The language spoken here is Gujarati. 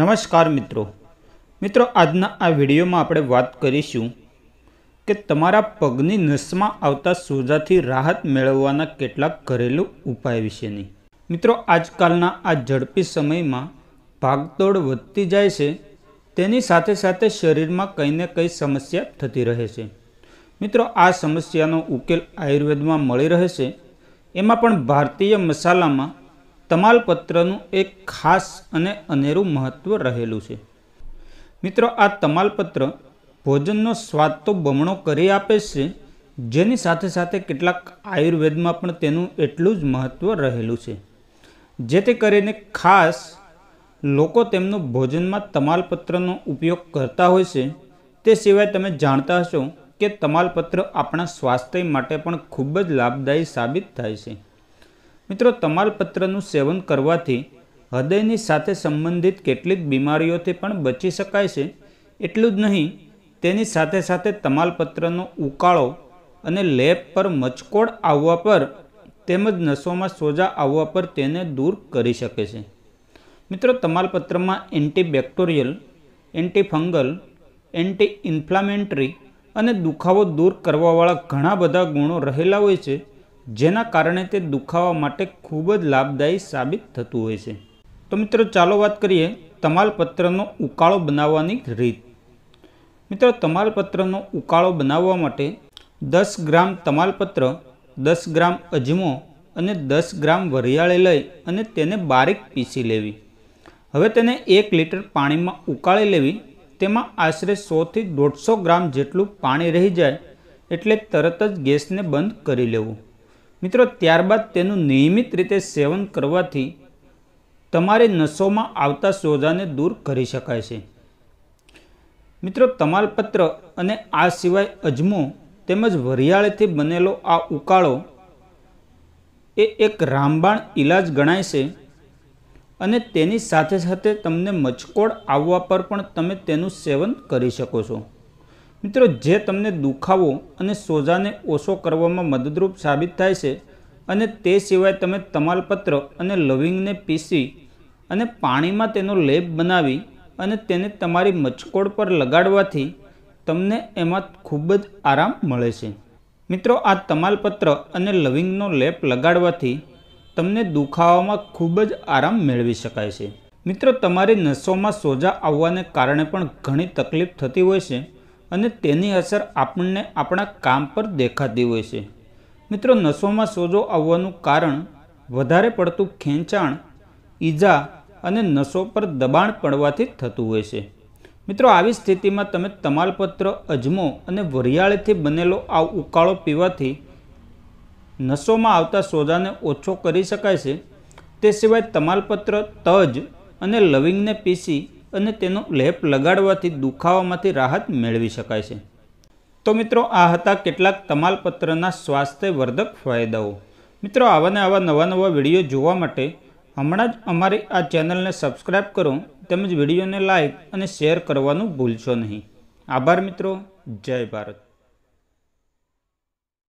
નમસ્કાર મિત્રો મિત્રો આજના આ વિડીયોમાં આપણે વાત કરીશું કે તમારા પગની નસમાં આવતા સોજાથી રાહત મેળવવાના કેટલાક ઘરેલું ઉપાય વિશેની મિત્રો આજકાલના આ ઝડપી સમયમાં ભાગદોડ વધતી જાય છે તેની સાથે સાથે શરીરમાં કંઈ ને કંઈ સમસ્યા થતી રહે છે મિત્રો આ સમસ્યાનો ઉકેલ આયુર્વેદમાં મળી રહે છે એમાં પણ ભારતીય મસાલામાં તમાલપત્રનું એક ખાસ અને અનેરું મહત્ત્વ રહેલું છે મિત્રો આ તમાલપત્ર ભોજનનો સ્વાદ તો બમણો કરી આપે છે જેની સાથે સાથે કેટલાક આયુર્વેદમાં પણ તેનું એટલું જ મહત્ત્વ રહેલું છે જેથી કરીને ખાસ લોકો તેમનું ભોજનમાં તમાલપત્રનો ઉપયોગ કરતા હોય છે તે સિવાય તમે જાણતા હશો કે તમાલપત્ર આપણા સ્વાસ્થ્ય માટે પણ ખૂબ જ લાભદાયી સાબિત થાય છે મિત્રો તમાલપત્રનું સેવન કરવાથી હૃદયની સાથે સંબંધિત કેટલીક બીમારીઓથી પણ બચી શકાય છે એટલું જ નહીં તેની સાથે સાથે તમાલપત્રનો ઉકાળો અને લેપ પર મચકોડ આવવા પર તેમજ નસોમાં સોજા આવવા પર તેને દૂર કરી શકે છે મિત્રો તમાલપત્રમાં એન્ટીબેક્ટોરિયલ એન્ટીફંગલ એન્ટી ઇન્ફ્લામેન્ટરી અને દુખાવો દૂર કરવાવાળા ઘણા બધા ગુણો રહેલા હોય છે જેના કારણે તે દુખાવા માટે ખૂબ જ લાભદાયી સાબિત થતું હોય છે તો મિત્રો ચાલો વાત કરીએ તમાલપત્રનો ઉકાળો બનાવવાની રીત મિત્રો તમાલપત્રનો ઉકાળો બનાવવા માટે દસ ગ્રામ તમાલપત્ર દસ ગ્રામ અજમો અને દસ ગ્રામ વરિયાળે લઈ અને તેને બારીક પીસી લેવી હવે તેને એક લીટર પાણીમાં ઉકાળી લેવી તેમાં આશરે સોથી દોઢસો ગ્રામ જેટલું પાણી રહી જાય એટલે તરત જ ગેસને બંધ કરી લેવું મિત્રો ત્યારબાદ તેનું નિયમિત રીતે સેવન કરવાથી તમારી નસોમાં આવતા સોજાને દૂર કરી શકાય છે મિત્રો તમાલપત્ર અને આ સિવાય અજમો તેમજ વરિયાળીથી બનેલો આ ઉકાળો એ એક રામબાણ ઈલાજ ગણાય છે અને તેની સાથે સાથે તમને મચકોડ આવવા પર પણ તમે તેનું સેવન કરી શકો છો મિત્રો જે તમને દુખાવો અને સોજાને ઓછો કરવામાં મદદરૂપ સાબિત થાય છે અને તે સિવાય તમે તમાલપત્ર અને લવિંગને પીસી અને પાણીમાં તેનો લેપ બનાવી અને તેને તમારી મચકોડ પર લગાડવાથી તમને એમાં ખૂબ જ આરામ મળે છે મિત્રો આ તમાલપત્ર અને લવિંગનો લેપ લગાડવાથી તમને દુખાવામાં ખૂબ જ આરામ મેળવી શકાય છે મિત્રો તમારી નસોમાં સોજા આવવાને કારણે પણ ઘણી તકલીફ થતી હોય છે અને તેની અસર આપણને આપણા કામ પર દેખાતી હોય છે મિત્રો નસોમાં સોજો આવવાનું કારણ વધારે પડતું ખેંચાણ ઈજા અને નસો પર દબાણ પડવાથી થતું હોય છે મિત્રો આવી સ્થિતિમાં તમે તમાલપત્ર અજમો અને વરિયાળીથી બનેલો આ ઉકાળો પીવાથી નસોમાં આવતા સોજાને ઓછો કરી શકાય છે તે સિવાય તમાલપત્ર તજ અને લવિંગને પીસી અને તેનો લેપ લગાડવાથી દુખાવામાંથી રાહત મેળવી શકાય છે તો મિત્રો આ હતા કેટલાક તમાલપત્રના સ્વાસ્થ્યવર્ધક ફાયદાઓ મિત્રો આવાને આવા નવા નવા વિડીયો જોવા માટે હમણાં જ અમારી આ ચેનલને સબસ્ક્રાઈબ કરો તેમજ વિડીયોને લાઇક અને શેર કરવાનું ભૂલશો નહીં આભાર મિત્રો જય ભારત